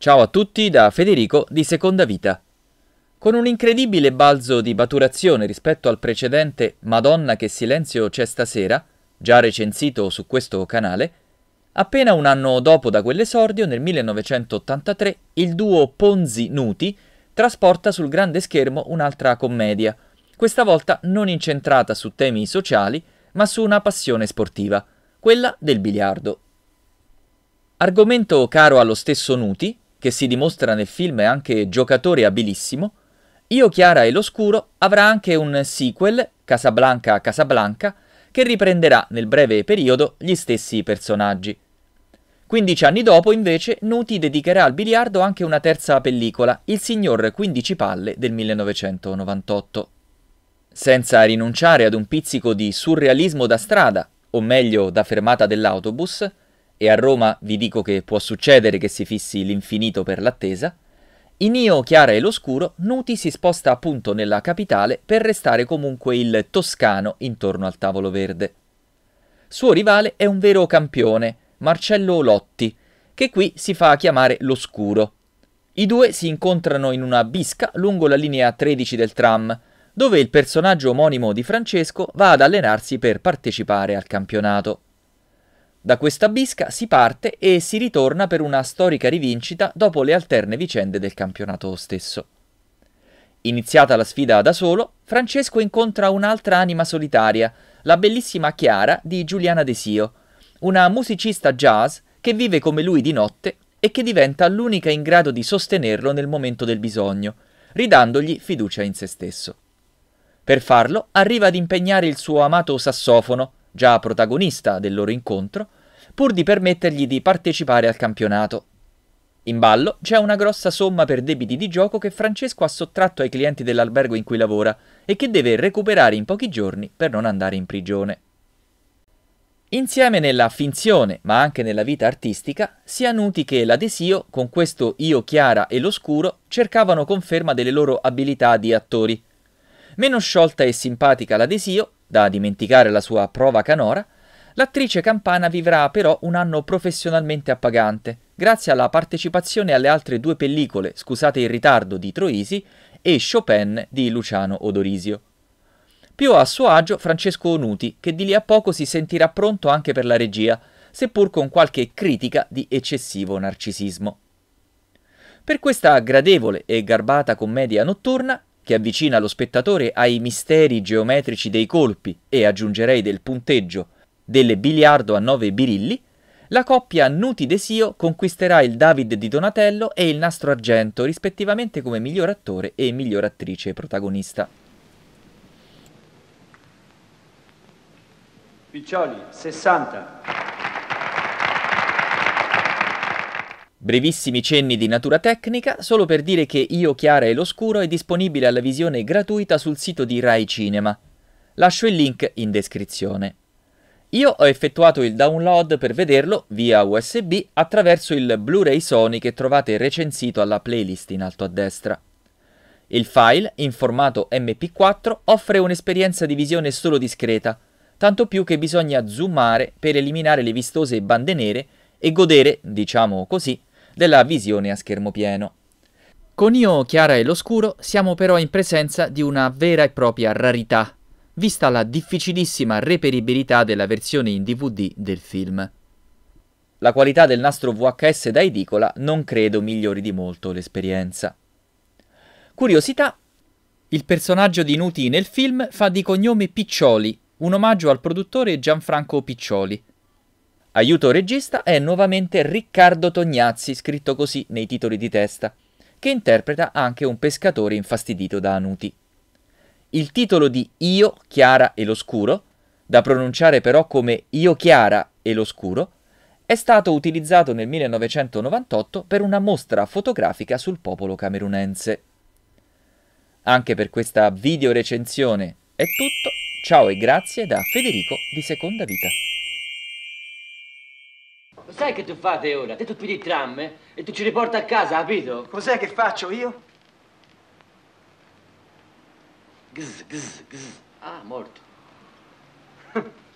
Ciao a tutti da Federico di Seconda Vita. Con un incredibile balzo di baturazione rispetto al precedente Madonna che silenzio c'è stasera, già recensito su questo canale, appena un anno dopo da quell'esordio, nel 1983, il duo Ponzi-Nuti trasporta sul grande schermo un'altra commedia, questa volta non incentrata su temi sociali, ma su una passione sportiva, quella del biliardo. Argomento caro allo stesso Nuti, che si dimostra nel film è anche giocatore abilissimo, Io Chiara e l'Oscuro avrà anche un sequel, Casablanca a Casablanca, che riprenderà nel breve periodo gli stessi personaggi. 15 anni dopo, invece, Nuti dedicherà al biliardo anche una terza pellicola, Il signor 15 palle del 1998. Senza rinunciare ad un pizzico di surrealismo da strada, o meglio da fermata dell'autobus, e a Roma vi dico che può succedere che si fissi l'infinito per l'attesa, in Io, Chiara e l'Oscuro, Nuti si sposta appunto nella capitale per restare comunque il toscano intorno al tavolo verde. Suo rivale è un vero campione, Marcello Lotti, che qui si fa chiamare l'Oscuro. I due si incontrano in una bisca lungo la linea 13 del tram, dove il personaggio omonimo di Francesco va ad allenarsi per partecipare al campionato. Da questa bisca si parte e si ritorna per una storica rivincita dopo le alterne vicende del campionato stesso. Iniziata la sfida da solo, Francesco incontra un'altra anima solitaria, la bellissima Chiara di Giuliana Desio, una musicista jazz che vive come lui di notte e che diventa l'unica in grado di sostenerlo nel momento del bisogno, ridandogli fiducia in se stesso. Per farlo arriva ad impegnare il suo amato sassofono, già protagonista del loro incontro, pur di permettergli di partecipare al campionato. In ballo c'è una grossa somma per debiti di gioco che Francesco ha sottratto ai clienti dell'albergo in cui lavora e che deve recuperare in pochi giorni per non andare in prigione. Insieme nella finzione, ma anche nella vita artistica, sia Nuti che l'Adesio, con questo Io Chiara e l'Oscuro, cercavano conferma delle loro abilità di attori. Meno sciolta e simpatica l'Adesio, da dimenticare la sua prova canora, l'attrice campana vivrà però un anno professionalmente appagante, grazie alla partecipazione alle altre due pellicole, scusate il ritardo, di Troisi e Chopin di Luciano Odorisio. Più a suo agio Francesco Onuti, che di lì a poco si sentirà pronto anche per la regia, seppur con qualche critica di eccessivo narcisismo. Per questa gradevole e garbata commedia notturna che avvicina lo spettatore ai misteri geometrici dei colpi e aggiungerei del punteggio delle biliardo a nove birilli, la coppia Nuti Desio conquisterà il David di Donatello e il Nastro Argento rispettivamente come miglior attore e miglior attrice protagonista. Piccioli, 60. Brevissimi cenni di natura tecnica, solo per dire che Io Chiara e l'Oscuro è disponibile alla visione gratuita sul sito di Rai Cinema. Lascio il link in descrizione. Io ho effettuato il download per vederlo via USB attraverso il Blu-ray Sony che trovate recensito alla playlist in alto a destra. Il file, in formato MP4, offre un'esperienza di visione solo discreta, tanto più che bisogna zoomare per eliminare le vistose bande nere e godere, diciamo così, della visione a schermo pieno. Con Io Chiara e l'Oscuro siamo però in presenza di una vera e propria rarità, vista la difficilissima reperibilità della versione in DVD del film. La qualità del nastro VHS da edicola non credo migliori di molto l'esperienza. Curiosità il personaggio di Nuti nel film fa di cognome Piccioli, un omaggio al produttore Gianfranco Piccioli, Aiuto regista è nuovamente Riccardo Tognazzi, scritto così nei titoli di testa, che interpreta anche un pescatore infastidito da Anuti. Il titolo di Io, Chiara e l'Oscuro, da pronunciare però come Io Chiara e l'Oscuro, è stato utilizzato nel 1998 per una mostra fotografica sul popolo camerunense. Anche per questa videorecensione è tutto, ciao e grazie da Federico di Seconda Vita. Sai che tu fate ora? Te tu pigli il tram eh? e tu ci riporti a casa, capito? Cos'è che faccio io? Gzz, gzz, gzz. Ah, morto.